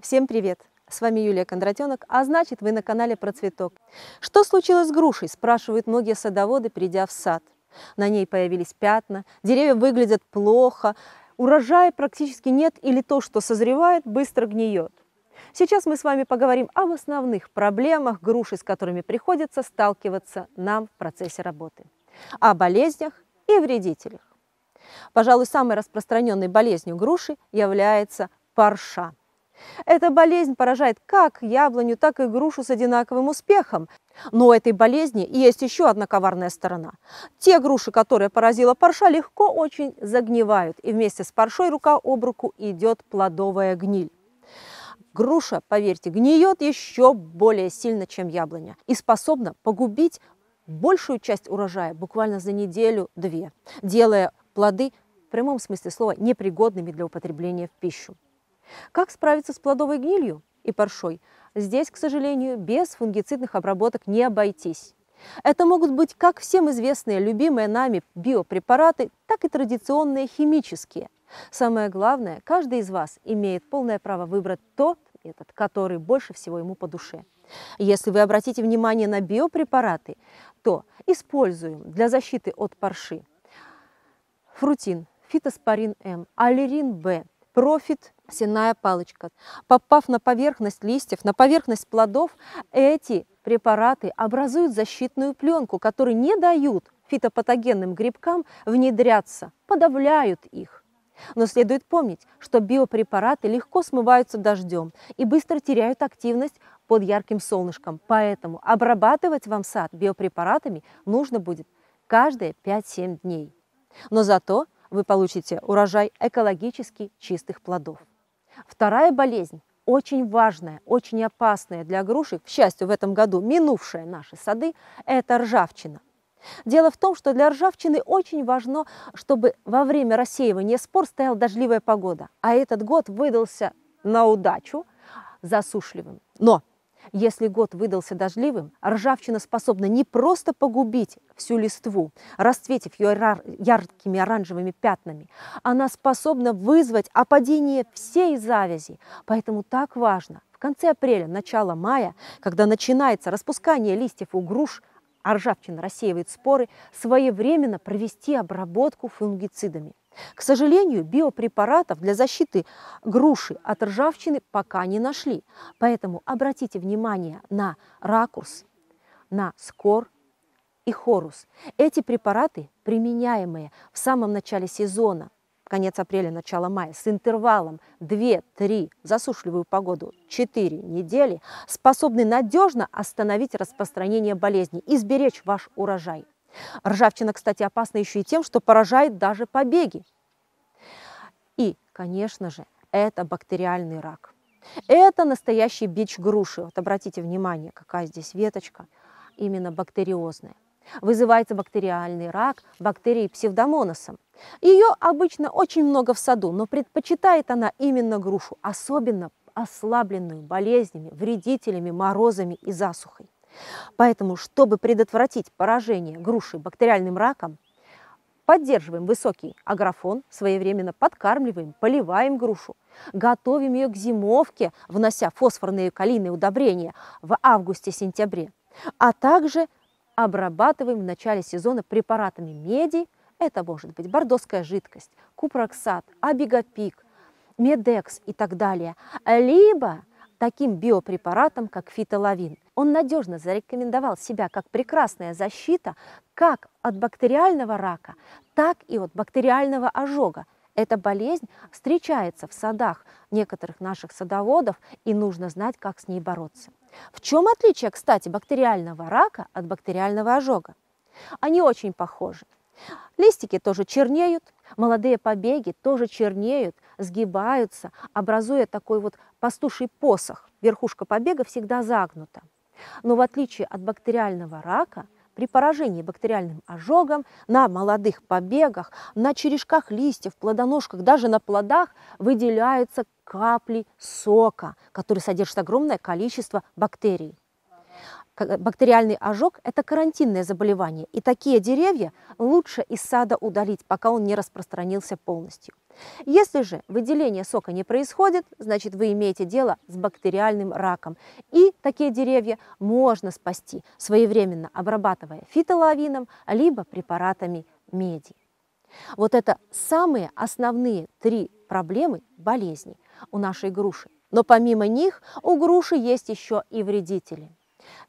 Всем привет! С вами Юлия Кондратенок, а значит вы на канале про цветок. Что случилось с грушей, спрашивают многие садоводы, придя в сад. На ней появились пятна, деревья выглядят плохо, урожая практически нет или то, что созревает, быстро гниет. Сейчас мы с вами поговорим об основных проблемах груши, с которыми приходится сталкиваться нам в процессе работы, о болезнях и вредителях. Пожалуй, самой распространенной болезнью груши является парша – эта болезнь поражает как яблоню, так и грушу с одинаковым успехом. Но у этой болезни есть еще одна коварная сторона. Те груши, которые поразила парша, легко очень загнивают, и вместе с паршой рука об руку идет плодовая гниль. Груша, поверьте, гниет еще более сильно, чем яблоня, и способна погубить большую часть урожая буквально за неделю-две, делая плоды в прямом смысле слова непригодными для употребления в пищу. Как справиться с плодовой гнилью и паршой? Здесь, к сожалению, без фунгицидных обработок не обойтись. Это могут быть как всем известные, любимые нами биопрепараты, так и традиционные химические. Самое главное, каждый из вас имеет полное право выбрать тот метод, который больше всего ему по душе. Если вы обратите внимание на биопрепараты, то используем для защиты от парши фрутин, фитоспорин М, аллерин Б, профит сенная палочка. Попав на поверхность листьев, на поверхность плодов, эти препараты образуют защитную пленку, которые не дают фитопатогенным грибкам внедряться, подавляют их. Но следует помнить, что биопрепараты легко смываются дождем и быстро теряют активность под ярким солнышком. Поэтому обрабатывать вам сад биопрепаратами нужно будет каждые 5-7 дней. Но зато вы получите урожай экологически чистых плодов. Вторая болезнь, очень важная, очень опасная для груши, к счастью, в этом году минувшая наши сады, это ржавчина. Дело в том, что для ржавчины очень важно, чтобы во время рассеивания спор стояла дождливая погода. А этот год выдался на удачу засушливым. Но если год выдался дождливым, ржавчина способна не просто погубить всю листву, расцветив ее яркими оранжевыми пятнами, она способна вызвать опадение всей завязи. Поэтому так важно в конце апреля, начало мая, когда начинается распускание листьев у груш, а ржавчина рассеивает споры, своевременно провести обработку фунгицидами – к сожалению, биопрепаратов для защиты груши от ржавчины пока не нашли, поэтому обратите внимание на ракурс, на скор и хорус. Эти препараты, применяемые в самом начале сезона, конец апреля, начало мая, с интервалом 2-3 засушливую погоду 4 недели, способны надежно остановить распространение болезни и сберечь ваш урожай. Ржавчина, кстати, опасна еще и тем, что поражает даже побеги. И, конечно же, это бактериальный рак. Это настоящий бич груши. Вот обратите внимание, какая здесь веточка, именно бактериозная. Вызывается бактериальный рак бактерией псевдомоносом. Ее обычно очень много в саду, но предпочитает она именно грушу, особенно ослабленную болезнями, вредителями, морозами и засухой. Поэтому, чтобы предотвратить поражение груши бактериальным раком, поддерживаем высокий агрофон, своевременно подкармливаем, поливаем грушу, готовим ее к зимовке, внося фосфорные и калийные удобрения в августе-сентябре, а также обрабатываем в начале сезона препаратами меди, это может быть бордоская жидкость, купроксат, абигопик, медекс и так далее, либо таким биопрепаратом, как фитолавин. Он надежно зарекомендовал себя как прекрасная защита как от бактериального рака, так и от бактериального ожога. Эта болезнь встречается в садах некоторых наших садоводов, и нужно знать, как с ней бороться. В чем отличие, кстати, бактериального рака от бактериального ожога? Они очень похожи. Листики тоже чернеют, молодые побеги тоже чернеют, сгибаются, образуя такой вот пастуший посох. Верхушка побега всегда загнута. Но в отличие от бактериального рака, при поражении бактериальным ожогом на молодых побегах, на черешках листьев, плодоножках, даже на плодах выделяются капли сока, который содержит огромное количество бактерий бактериальный ожог – это карантинное заболевание, и такие деревья лучше из сада удалить, пока он не распространился полностью. Если же выделение сока не происходит, значит вы имеете дело с бактериальным раком. И такие деревья можно спасти, своевременно обрабатывая фитолавином, либо препаратами меди. Вот это самые основные три проблемы болезни у нашей груши. Но помимо них у груши есть еще и вредители –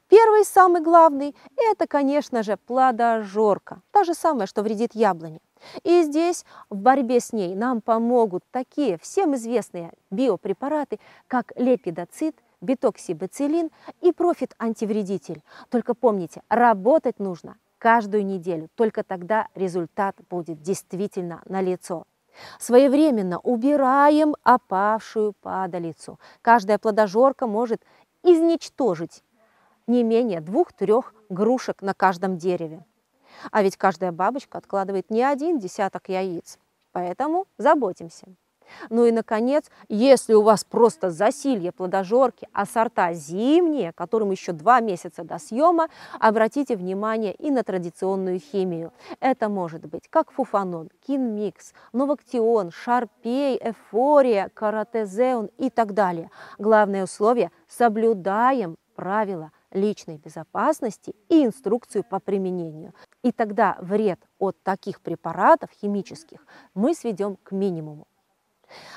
Первый, самый главный, это, конечно же, плодожорка. Та же самая, что вредит яблоне. И здесь в борьбе с ней нам помогут такие всем известные биопрепараты, как лепидоцит, битоксибацилин и профит-антивредитель. Только помните, работать нужно каждую неделю, только тогда результат будет действительно налицо. Своевременно убираем опавшую падалицу. Каждая плодожорка может изничтожить не менее двух-трех грушек на каждом дереве. А ведь каждая бабочка откладывает не один десяток яиц, поэтому заботимся. Ну и, наконец, если у вас просто засилье плодожорки, а сорта зимние, которым еще два месяца до съема, обратите внимание и на традиционную химию. Это может быть как фуфанон, кинмикс, новоктион, шарпей, эфория, каратезеон и так далее. Главное условие – соблюдаем правила личной безопасности и инструкцию по применению. И тогда вред от таких препаратов химических мы сведем к минимуму.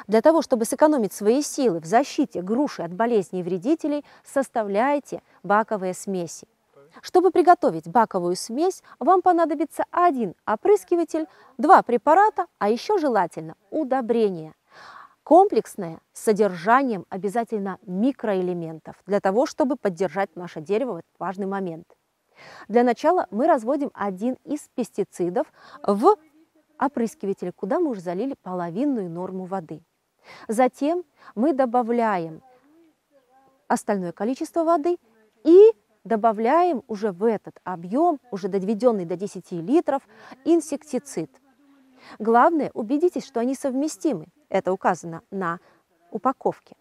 Для того, чтобы сэкономить свои силы в защите груши от болезней и вредителей, составляйте баковые смеси. Чтобы приготовить баковую смесь, вам понадобится один опрыскиватель, два препарата, а еще желательно удобрение. Комплексное с содержанием обязательно микроэлементов для того, чтобы поддержать наше дерево в этот важный момент. Для начала мы разводим один из пестицидов в опрыскивателе, куда мы уже залили половинную норму воды. Затем мы добавляем остальное количество воды и добавляем уже в этот объем, уже доведенный до 10 литров, инсектицид. Главное, убедитесь, что они совместимы, это указано на упаковке.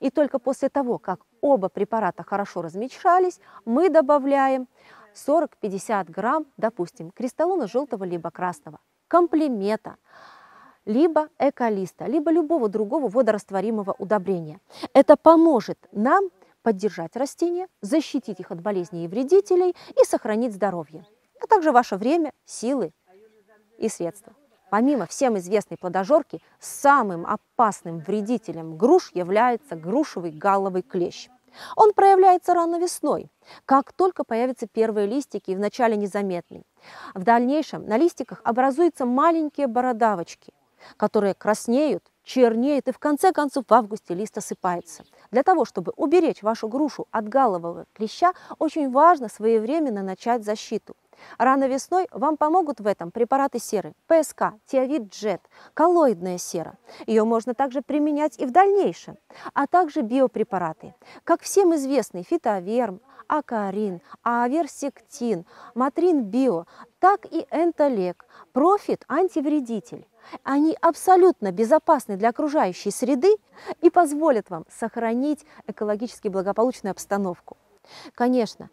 И только после того, как оба препарата хорошо размешались, мы добавляем 40-50 грамм, допустим, кристаллона желтого либо красного, комплимента, либо эколиста, либо любого другого водорастворимого удобрения. Это поможет нам поддержать растения, защитить их от болезней и вредителей и сохранить здоровье, а также ваше время, силы и средства. Помимо всем известной плодожорки, самым опасным вредителем груш является грушевый галловый клещ. Он проявляется рано весной, как только появятся первые листики и вначале незаметный. В дальнейшем на листиках образуются маленькие бородавочки, которые краснеют, чернеют и в конце концов в августе лист осыпается. Для того, чтобы уберечь вашу грушу от галлового клеща, очень важно своевременно начать защиту. Рано весной вам помогут в этом препараты серы ПСК, тиавит джет, коллоидная сера. Ее можно также применять и в дальнейшем, а также биопрепараты. Как всем известный фитоверм, акарин, аверсектин, матрин био, так и энтолек, профит антивредитель. Они абсолютно безопасны для окружающей среды и позволят вам сохранить экологически благополучную обстановку. Конечно,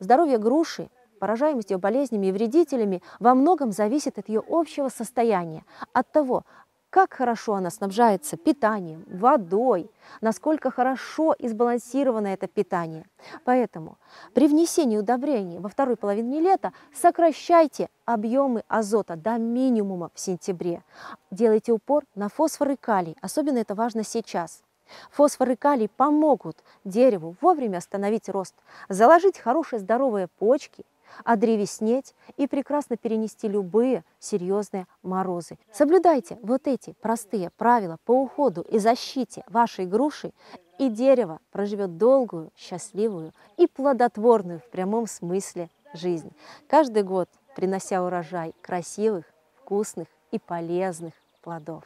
здоровье груши Поражаемость ее болезнями и вредителями во многом зависит от ее общего состояния, от того, как хорошо она снабжается питанием, водой, насколько хорошо избалансировано это питание. Поэтому при внесении удобрений во второй половине лета сокращайте объемы азота до минимума в сентябре. Делайте упор на фосфор и калий, особенно это важно сейчас. Фосфор и калий помогут дереву вовремя остановить рост, заложить хорошие здоровые почки одревеснеть и прекрасно перенести любые серьезные морозы. Соблюдайте вот эти простые правила по уходу и защите вашей груши, и дерево проживет долгую, счастливую и плодотворную в прямом смысле жизнь. Каждый год принося урожай красивых, вкусных и полезных плодов.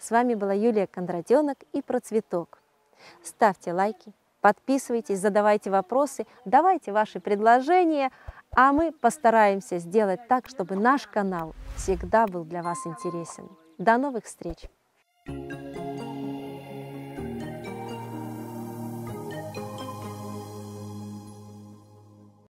С вами была Юлия Кондратенок и Процветок. Ставьте лайки, Подписывайтесь, задавайте вопросы, давайте ваши предложения, а мы постараемся сделать так, чтобы наш канал всегда был для вас интересен. До новых встреч! Thank you.